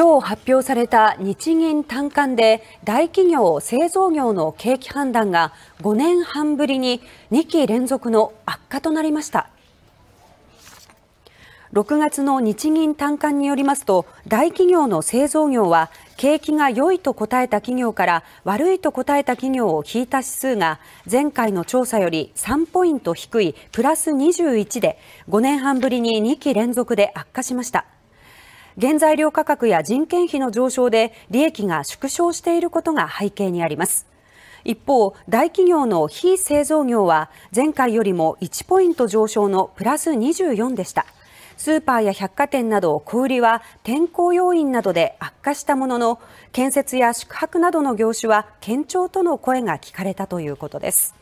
今日発表された日銀短観で大企業・製造業の景気判断が5年半ぶりに2期連続の悪化となりました6月の日銀短観によりますと大企業の製造業は景気が良いと答えた企業から悪いと答えた企業を引いた指数が前回の調査より3ポイント低いプラス21で5年半ぶりに2期連続で悪化しました。原材料価格や人件費の上昇で利益が縮小していることが背景にあります。一方、大企業の非製造業は前回よりも1ポイント上昇のプラス24でした。スーパーや百貨店など小売りは天候要因などで悪化したものの建設や宿泊などの業種は堅調との声が聞かれたということです。